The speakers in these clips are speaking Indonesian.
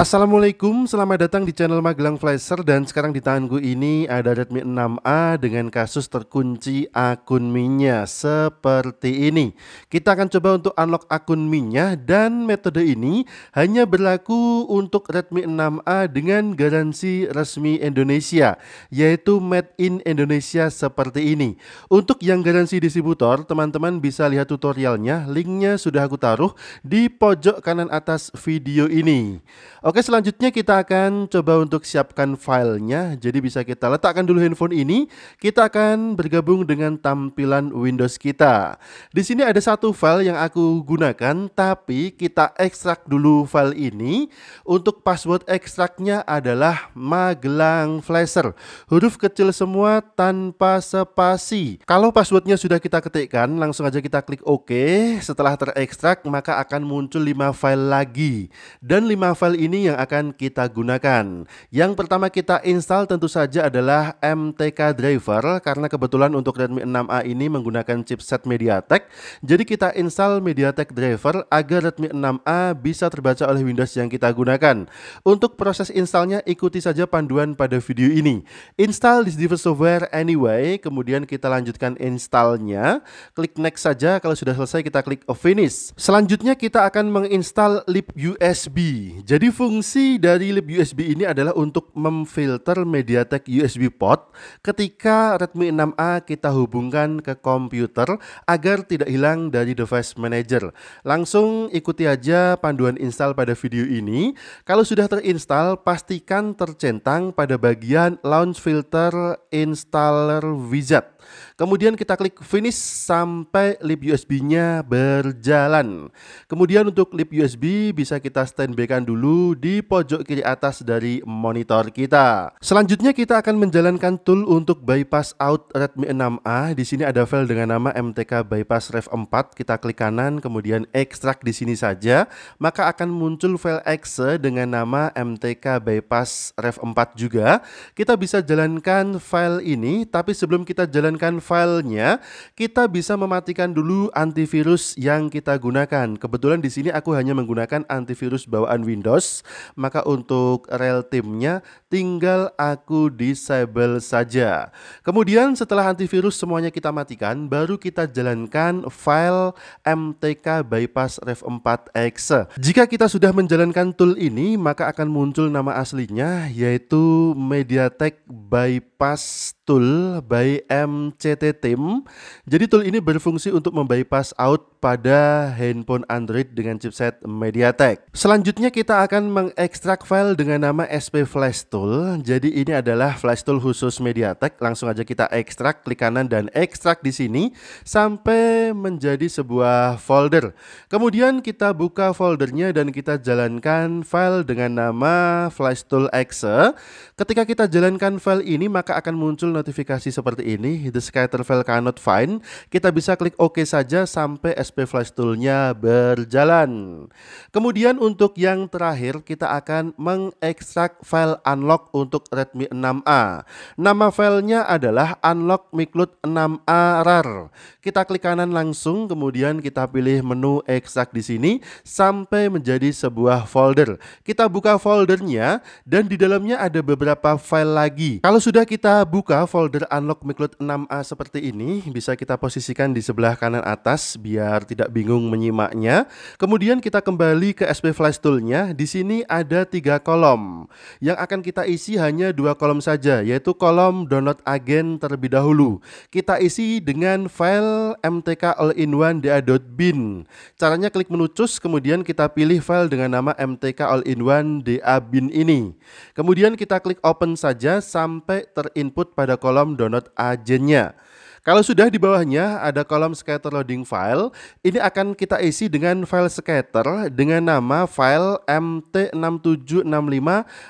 Assalamualaikum, selamat datang di channel Magelang Flasher dan sekarang di tanganku ini ada Redmi 6A dengan kasus terkunci akun Minya seperti ini. Kita akan coba untuk unlock akun Minya dan metode ini hanya berlaku untuk Redmi 6A dengan garansi resmi Indonesia yaitu made in Indonesia seperti ini. Untuk yang garansi distributor, teman-teman bisa lihat tutorialnya, linknya sudah aku taruh di pojok kanan atas video ini. Oke selanjutnya kita akan coba untuk siapkan filenya Jadi bisa kita letakkan dulu handphone ini Kita akan bergabung dengan tampilan Windows kita Di sini ada satu file yang aku gunakan Tapi kita ekstrak dulu file ini Untuk password ekstraknya adalah Magelang Flasher Huruf kecil semua tanpa spasi Kalau passwordnya sudah kita ketikkan Langsung aja kita klik OK Setelah terekstrak maka akan muncul 5 file lagi Dan 5 file ini ini yang akan kita gunakan. Yang pertama kita install tentu saja adalah MTK driver karena kebetulan untuk Redmi 6A ini menggunakan chipset MediaTek. Jadi kita install MediaTek driver agar Redmi 6A bisa terbaca oleh Windows yang kita gunakan. Untuk proses installnya ikuti saja panduan pada video ini. Install this device software anyway, kemudian kita lanjutkan installnya. Klik next saja kalau sudah selesai kita klik finish. Selanjutnya kita akan menginstal lib USB. Jadi Fungsi dari lip USB ini adalah untuk memfilter MediaTek USB port ketika Redmi 6A kita hubungkan ke komputer agar tidak hilang dari device manager. Langsung ikuti aja panduan install pada video ini. Kalau sudah terinstall, pastikan tercentang pada bagian launch filter installer wizard. Kemudian kita klik finish sampai lip USB-nya berjalan. Kemudian untuk lip USB bisa kita standby dulu di pojok kiri atas dari monitor kita. Selanjutnya kita akan menjalankan tool untuk bypass out Redmi 6A. Di sini ada file dengan nama MTK bypass ref 4. Kita klik kanan kemudian ekstrak di sini saja, maka akan muncul file exe dengan nama MTK bypass ref 4 juga. Kita bisa jalankan file ini, tapi sebelum kita jalan mengorbankan filenya, kita bisa mematikan dulu antivirus yang kita gunakan. Kebetulan di sini aku hanya menggunakan antivirus bawaan Windows, maka untuk rel timnya tinggal aku disable saja. Kemudian setelah antivirus semuanya kita matikan, baru kita jalankan file MTK bypass ref 4 exe. Jika kita sudah menjalankan tool ini, maka akan muncul nama aslinya yaitu Mediatek bypass tool by M MCT team Jadi tool ini berfungsi untuk membypass out pada handphone Android dengan chipset MediaTek. Selanjutnya kita akan mengekstrak file dengan nama SP Flash Tool. Jadi ini adalah flash tool khusus MediaTek. Langsung aja kita ekstrak, klik kanan dan ekstrak di sini sampai menjadi sebuah folder. Kemudian kita buka foldernya dan kita jalankan file dengan nama flash tool exe. Ketika kita jalankan file ini maka akan muncul notifikasi seperti ini the file cannot find, kita bisa klik OK saja sampai SP Flash toolnya berjalan. Kemudian untuk yang terakhir, kita akan mengekstrak file unlock untuk Redmi 6A. Nama filenya adalah unlock micloud 6A RAR. Kita klik kanan langsung, kemudian kita pilih menu ekstrak di sini sampai menjadi sebuah folder. Kita buka foldernya dan di dalamnya ada beberapa file lagi. Kalau sudah kita buka folder unlock micloud 6 A seperti ini bisa kita posisikan di sebelah kanan atas biar tidak bingung menyimaknya. Kemudian kita kembali ke SP Flash Tool-nya. Di sini ada tiga kolom. Yang akan kita isi hanya dua kolom saja, yaitu kolom download agen terlebih dahulu. Kita isi dengan file mtk all-in-one da.bin. Caranya klik menu choose, kemudian kita pilih file dengan nama mtk all-in-one da.bin ini. Kemudian kita klik open saja sampai terinput pada kolom download agennya bawahnya. Kalau sudah di bawahnya ada kolom scatter loading file, ini akan kita isi dengan file scatter dengan nama file mt6765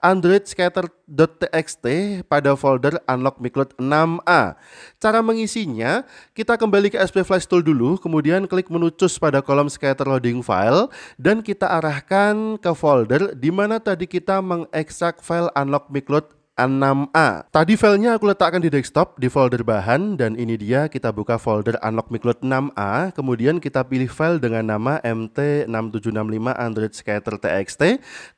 android scatter.txt pada folder unlock Micload 6a. Cara mengisinya, kita kembali ke SP Flash Tool dulu, kemudian klik menucus pada kolom scatter loading file dan kita arahkan ke folder di mana tadi kita mengekstrak file unlock micloud A6A. Tadi filenya aku letakkan di desktop di folder bahan dan ini dia kita buka folder unlock Miklot 6A kemudian kita pilih file dengan nama MT6765 Android Scatter TXT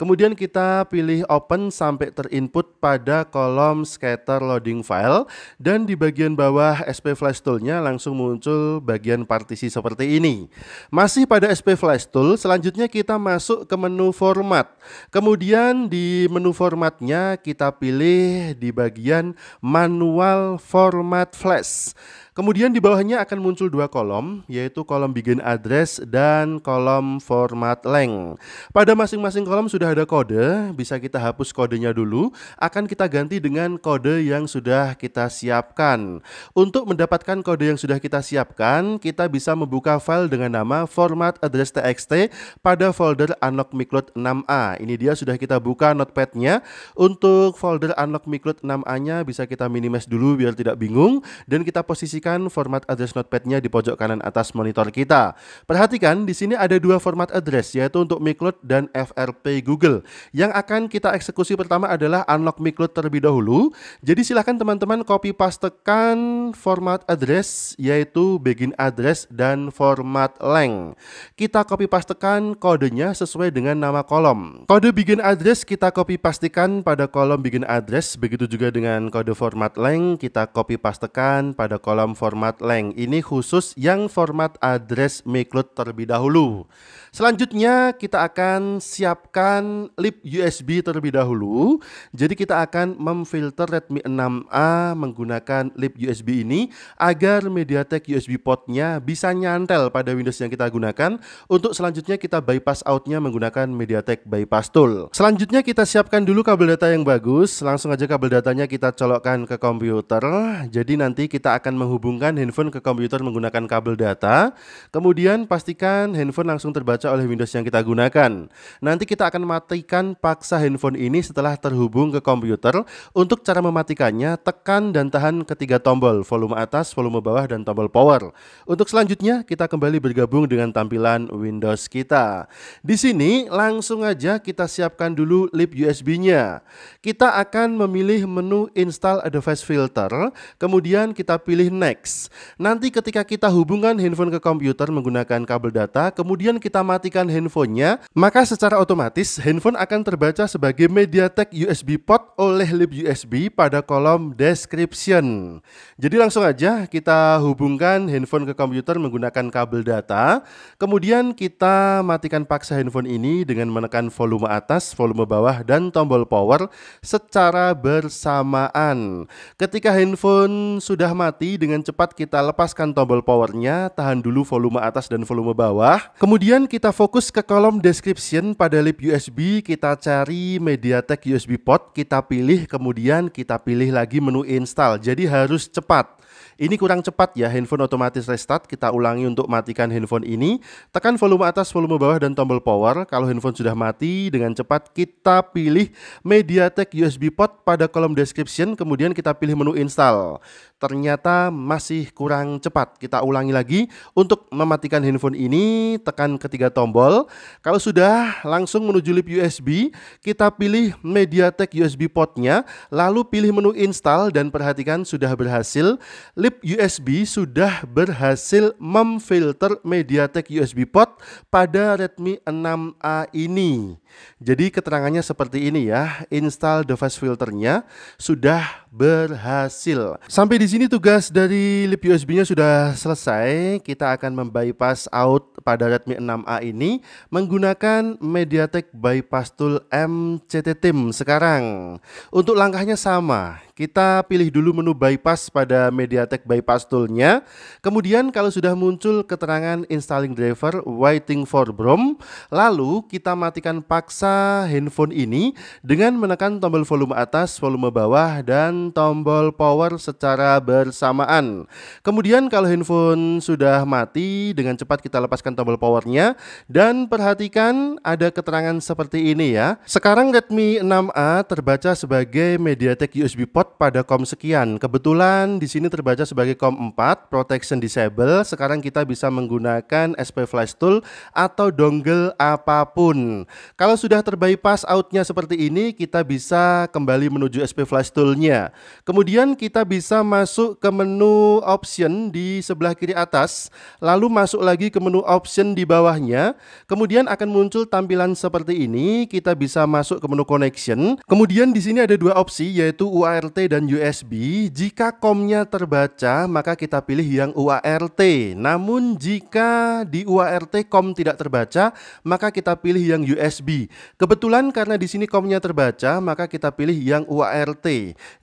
kemudian kita pilih open sampai terinput pada kolom scatter loading file dan di bagian bawah SP Flash Toolnya langsung muncul bagian partisi seperti ini. Masih pada SP Flash Tool selanjutnya kita masuk ke menu format. Kemudian di menu formatnya kita pilih pilih di bagian manual format flash. Kemudian di bawahnya akan muncul dua kolom, yaitu kolom begin address dan kolom format length. Pada masing-masing kolom sudah ada kode, bisa kita hapus kodenya dulu, akan kita ganti dengan kode yang sudah kita siapkan. Untuk mendapatkan kode yang sudah kita siapkan, kita bisa membuka file dengan nama format address txt pada folder unlock mikrot 6a. Ini dia sudah kita buka notepadnya. Untuk folder unlock mikrot 6a-nya bisa kita minimize dulu biar tidak bingung, dan kita posisikan format address notepadnya di pojok kanan atas monitor kita. Perhatikan di sini ada dua format address yaitu untuk micloud dan FRP Google. Yang akan kita eksekusi pertama adalah unlock micloud terlebih dahulu. Jadi silahkan teman-teman copy pastekan format address yaitu begin address dan format length. Kita copy pastekan kodenya sesuai dengan nama kolom. Kode begin address kita copy pastikan pada kolom begin address begitu juga dengan kode format length kita copy pastekan pada kolom format length. Ini khusus yang format address mikrot terlebih dahulu. Selanjutnya kita akan siapkan lip USB terlebih dahulu. Jadi kita akan memfilter Redmi 6A menggunakan lip USB ini agar MediaTek USB portnya bisa nyantel pada Windows yang kita gunakan. Untuk selanjutnya kita bypass outnya menggunakan MediaTek bypass tool. Selanjutnya kita siapkan dulu kabel data yang bagus. Langsung aja kabel datanya kita colokkan ke komputer. Jadi nanti kita akan menghubung menghubungkan handphone ke komputer menggunakan kabel data. Kemudian pastikan handphone langsung terbaca oleh Windows yang kita gunakan. Nanti kita akan matikan paksa handphone ini setelah terhubung ke komputer. Untuk cara mematikannya, tekan dan tahan ketiga tombol, volume atas, volume bawah, dan tombol power. Untuk selanjutnya, kita kembali bergabung dengan tampilan Windows kita. Di sini, langsung aja kita siapkan dulu lip USB-nya. Kita akan memilih menu install device Filter, kemudian kita pilih next teks. Nanti ketika kita hubungkan handphone ke komputer menggunakan kabel data, kemudian kita matikan handphonenya, maka secara otomatis handphone akan terbaca sebagai MediaTek USB port oleh lib USB pada kolom description. Jadi langsung aja kita hubungkan handphone ke komputer menggunakan kabel data, kemudian kita matikan paksa handphone ini dengan menekan volume atas, volume bawah, dan tombol power secara bersamaan. Ketika handphone sudah mati dengan dengan cepat kita lepaskan tombol powernya, tahan dulu volume atas dan volume bawah. Kemudian kita fokus ke kolom description pada lip USB, kita cari MediaTek USB port, kita pilih, kemudian kita pilih lagi menu install. Jadi harus cepat. Ini kurang cepat ya, handphone otomatis restart. Kita ulangi untuk matikan handphone ini. Tekan volume atas, volume bawah, dan tombol power. Kalau handphone sudah mati, dengan cepat kita pilih MediaTek USB port pada kolom description, kemudian kita pilih menu install ternyata masih kurang cepat. Kita ulangi lagi untuk mematikan handphone ini tekan ketiga tombol. Kalau sudah langsung menuju lip USB, kita pilih MediaTek USB portnya, lalu pilih menu install dan perhatikan sudah berhasil. Lip USB sudah berhasil memfilter MediaTek USB port pada Redmi 6A ini. Jadi keterangannya seperti ini ya, install device filternya sudah berhasil. Sampai di sini tugas dari lip USB-nya sudah selesai. Kita akan membypass out pada Redmi 6A ini menggunakan MediaTek Bypass Tool MCT Team. sekarang. Untuk langkahnya sama, kita pilih dulu menu bypass pada Mediatek bypass toolnya. Kemudian kalau sudah muncul keterangan installing driver waiting for BROM, lalu kita matikan paksa handphone ini dengan menekan tombol volume atas, volume bawah, dan tombol power secara bersamaan. Kemudian kalau handphone sudah mati, dengan cepat kita lepaskan tombol powernya dan perhatikan ada keterangan seperti ini ya. Sekarang Redmi 6A terbaca sebagai MediaTek USB port pada kom sekian. Kebetulan di sini terbaca sebagai kom 4 protection disable. Sekarang kita bisa menggunakan SP Flash Tool atau dongle apapun. Kalau sudah terbypass outnya seperti ini, kita bisa kembali menuju SP Flash Tool-nya. Kemudian kita bisa masuk ke menu option di sebelah kiri atas, lalu masuk lagi ke menu option di bawahnya. Kemudian akan muncul tampilan seperti ini. Kita bisa masuk ke menu connection. Kemudian di sini ada dua opsi yaitu UART UART dan USB. Jika COM-nya terbaca, maka kita pilih yang UART. Namun jika di UART COM tidak terbaca, maka kita pilih yang USB. Kebetulan karena di sini COM-nya terbaca, maka kita pilih yang UART.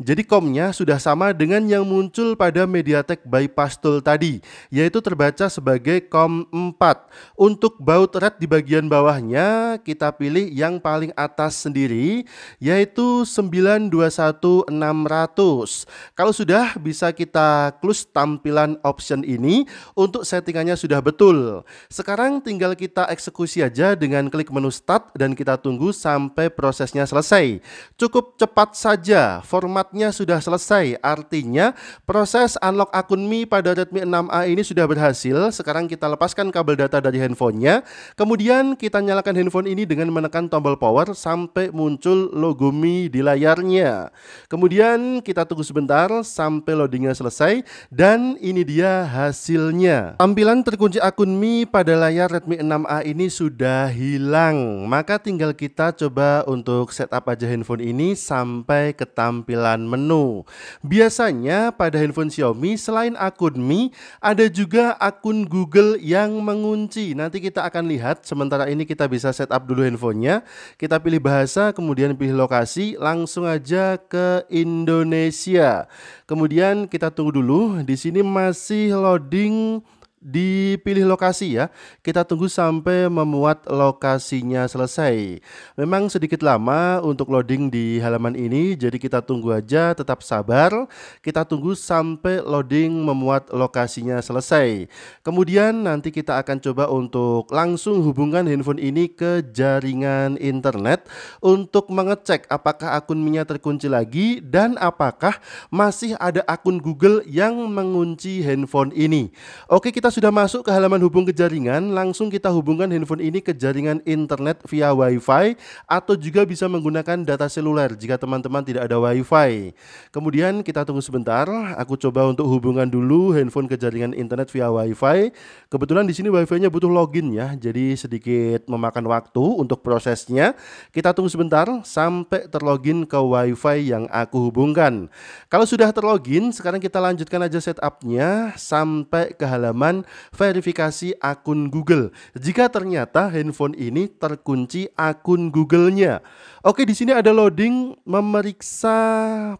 Jadi COM-nya sudah sama dengan yang muncul pada MediaTek bypass tool tadi, yaitu terbaca sebagai COM 4. Untuk baut red di bagian bawahnya, kita pilih yang paling atas sendiri, yaitu 92164 600. Kalau sudah bisa kita close tampilan option ini untuk settingannya sudah betul. Sekarang tinggal kita eksekusi aja dengan klik menu start dan kita tunggu sampai prosesnya selesai. Cukup cepat saja, formatnya sudah selesai. Artinya proses unlock akun Mi pada Redmi 6A ini sudah berhasil. Sekarang kita lepaskan kabel data dari handphonenya. Kemudian kita nyalakan handphone ini dengan menekan tombol power sampai muncul logo Mi di layarnya. Kemudian kemudian kita tunggu sebentar sampai loadingnya selesai dan ini dia hasilnya. Tampilan terkunci akun Mi pada layar Redmi 6A ini sudah hilang. Maka tinggal kita coba untuk setup aja handphone ini sampai ke tampilan menu. Biasanya pada handphone Xiaomi selain akun Mi ada juga akun Google yang mengunci. Nanti kita akan lihat sementara ini kita bisa setup dulu handphonenya. Kita pilih bahasa kemudian pilih lokasi langsung aja ke in Indonesia. Kemudian kita tunggu dulu, di sini masih loading dipilih lokasi ya. Kita tunggu sampai memuat lokasinya selesai. Memang sedikit lama untuk loading di halaman ini, jadi kita tunggu aja, tetap sabar. Kita tunggu sampai loading memuat lokasinya selesai. Kemudian nanti kita akan coba untuk langsung hubungkan handphone ini ke jaringan internet untuk mengecek apakah akun minyak terkunci lagi dan apakah masih ada akun Google yang mengunci handphone ini. Oke, kita sudah masuk ke halaman hubung ke jaringan, langsung kita hubungkan handphone ini ke jaringan internet via WiFi atau juga bisa menggunakan data seluler jika teman-teman tidak ada WiFi. Kemudian kita tunggu sebentar, aku coba untuk hubungan dulu handphone ke jaringan internet via WiFi. Kebetulan di sini WiFi-nya butuh login ya, jadi sedikit memakan waktu untuk prosesnya. Kita tunggu sebentar sampai terlogin ke WiFi yang aku hubungkan. Kalau sudah terlogin, sekarang kita lanjutkan aja setupnya sampai ke halaman verifikasi akun Google jika ternyata handphone ini terkunci akun Google-nya. Oke, di sini ada loading memeriksa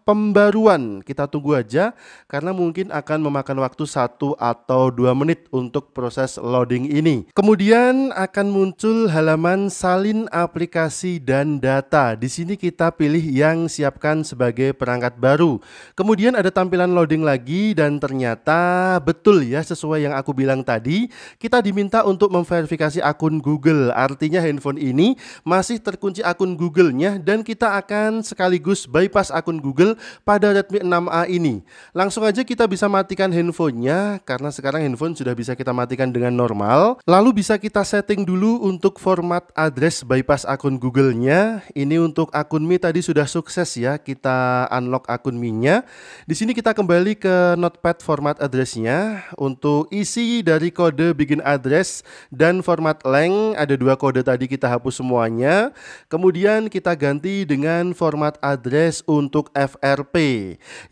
pembaruan. Kita tunggu aja karena mungkin akan memakan waktu satu atau dua menit untuk proses loading ini. Kemudian akan muncul halaman salin aplikasi dan data. Di sini kita pilih yang siapkan sebagai perangkat baru. Kemudian ada tampilan loading lagi dan ternyata betul ya sesuai yang aku bilang tadi, kita diminta untuk memverifikasi akun Google. Artinya handphone ini masih terkunci akun Google-nya dan kita akan sekaligus bypass akun Google pada Redmi 6A ini. Langsung aja kita bisa matikan handphonenya karena sekarang handphone sudah bisa kita matikan dengan normal. Lalu bisa kita setting dulu untuk format address bypass akun Google-nya. Ini untuk akun Mi tadi sudah sukses ya, kita unlock akun Mi-nya. Di sini kita kembali ke notepad format address-nya untuk isi isi dari kode begin address dan format length. Ada dua kode tadi kita hapus semuanya. Kemudian kita ganti dengan format address untuk FRP,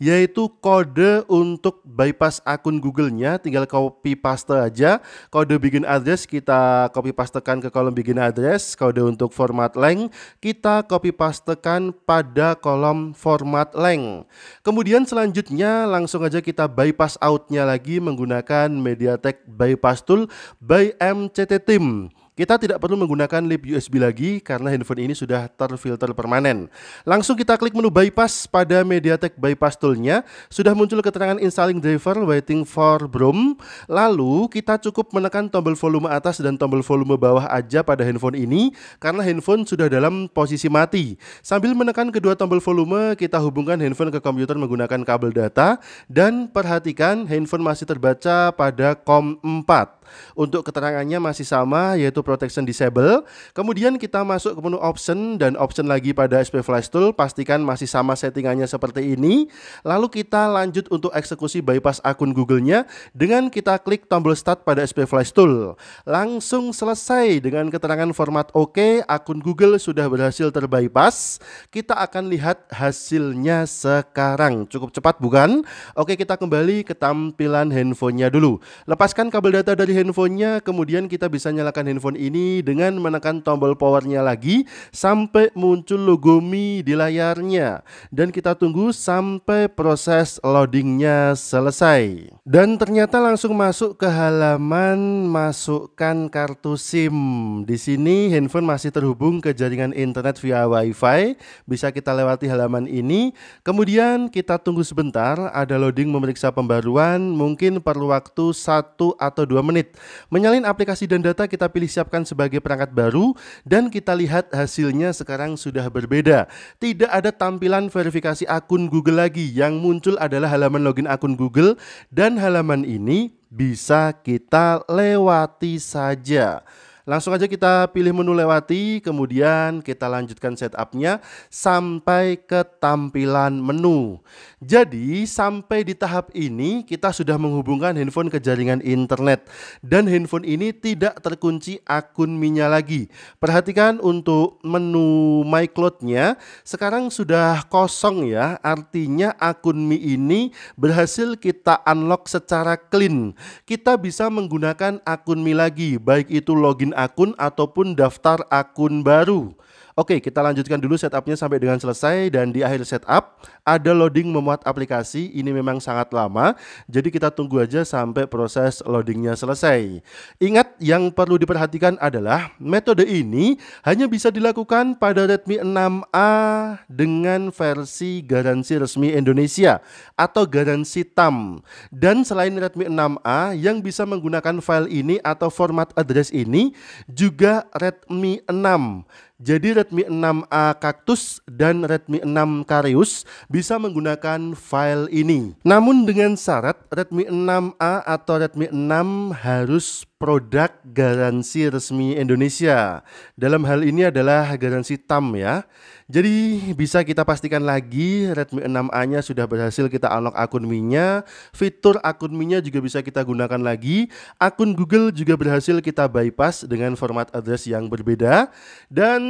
yaitu kode untuk bypass akun Google-nya. Tinggal copy paste aja. Kode begin address kita copy pastekan ke kolom begin address. Kode untuk format length kita copy pastekan pada kolom format length. Kemudian selanjutnya langsung aja kita bypass out-nya lagi menggunakan media Mediatek by Pastul by MCT Team. Kita tidak perlu menggunakan lip USB lagi karena handphone ini sudah terfilter permanen. Langsung kita klik menu bypass pada MediaTek bypass toolnya. Sudah muncul keterangan installing driver waiting for broom. Lalu kita cukup menekan tombol volume atas dan tombol volume bawah aja pada handphone ini karena handphone sudah dalam posisi mati. Sambil menekan kedua tombol volume, kita hubungkan handphone ke komputer menggunakan kabel data dan perhatikan handphone masih terbaca pada COM 4. Untuk keterangannya masih sama yaitu protection disable. Kemudian kita masuk ke menu option dan option lagi pada SP Flash Tool. Pastikan masih sama settingannya seperti ini. Lalu kita lanjut untuk eksekusi bypass akun Google-nya dengan kita klik tombol start pada SP Flash Tool. Langsung selesai dengan keterangan format OK, akun Google sudah berhasil terbypass. Kita akan lihat hasilnya sekarang. Cukup cepat bukan? Oke, kita kembali ke tampilan handphonenya dulu. Lepaskan kabel data dari handphonenya, kemudian kita bisa nyalakan handphone tahun ini dengan menekan tombol powernya lagi sampai muncul logo Mi di layarnya dan kita tunggu sampai proses loadingnya selesai. Dan ternyata langsung masuk ke halaman masukkan kartu SIM. Di sini handphone masih terhubung ke jaringan internet via WiFi, bisa kita lewati halaman ini. Kemudian kita tunggu sebentar, ada loading memeriksa pembaruan, mungkin perlu waktu satu atau dua menit. Menyalin aplikasi dan data kita pilih siapa disiapkan sebagai perangkat baru dan kita lihat hasilnya sekarang sudah berbeda. Tidak ada tampilan verifikasi akun Google lagi. Yang muncul adalah halaman login akun Google dan halaman ini bisa kita lewati saja. Langsung aja kita pilih menu lewati, kemudian kita lanjutkan setupnya sampai ke tampilan menu. Jadi sampai di tahap ini kita sudah menghubungkan handphone ke jaringan internet dan handphone ini tidak terkunci akun minya lagi. Perhatikan untuk menu My Cloud-nya sekarang sudah kosong ya, artinya akun Mi ini berhasil kita unlock secara clean. Kita bisa menggunakan akun Mi lagi, baik itu login akun ataupun daftar akun baru Oke, kita lanjutkan dulu setupnya sampai dengan selesai dan di akhir setup ada loading memuat aplikasi. Ini memang sangat lama, jadi kita tunggu aja sampai proses loadingnya selesai. Ingat yang perlu diperhatikan adalah metode ini hanya bisa dilakukan pada Redmi 6A dengan versi garansi resmi Indonesia atau garansi TAM. Dan selain Redmi 6A yang bisa menggunakan file ini atau format address ini juga Redmi 6 jadi Redmi 6A Cactus dan Redmi 6 Karius bisa menggunakan file ini. Namun dengan syarat Redmi 6A atau Redmi 6 harus produk garansi resmi Indonesia. Dalam hal ini adalah garansi TAM ya. Jadi bisa kita pastikan lagi Redmi 6A-nya sudah berhasil kita unlock akun Mi-nya, fitur akun Mi-nya juga bisa kita gunakan lagi, akun Google juga berhasil kita bypass dengan format address yang berbeda. Dan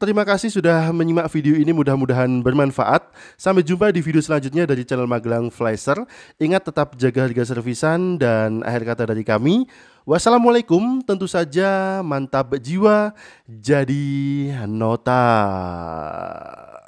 terima kasih sudah menyimak video ini mudah-mudahan bermanfaat. Sampai jumpa di video selanjutnya dari channel Magelang Flasher. Ingat tetap jaga harga servisan dan akhir kata dari kami, Wassalamualaikum, tentu saja mantap jiwa jadi nota.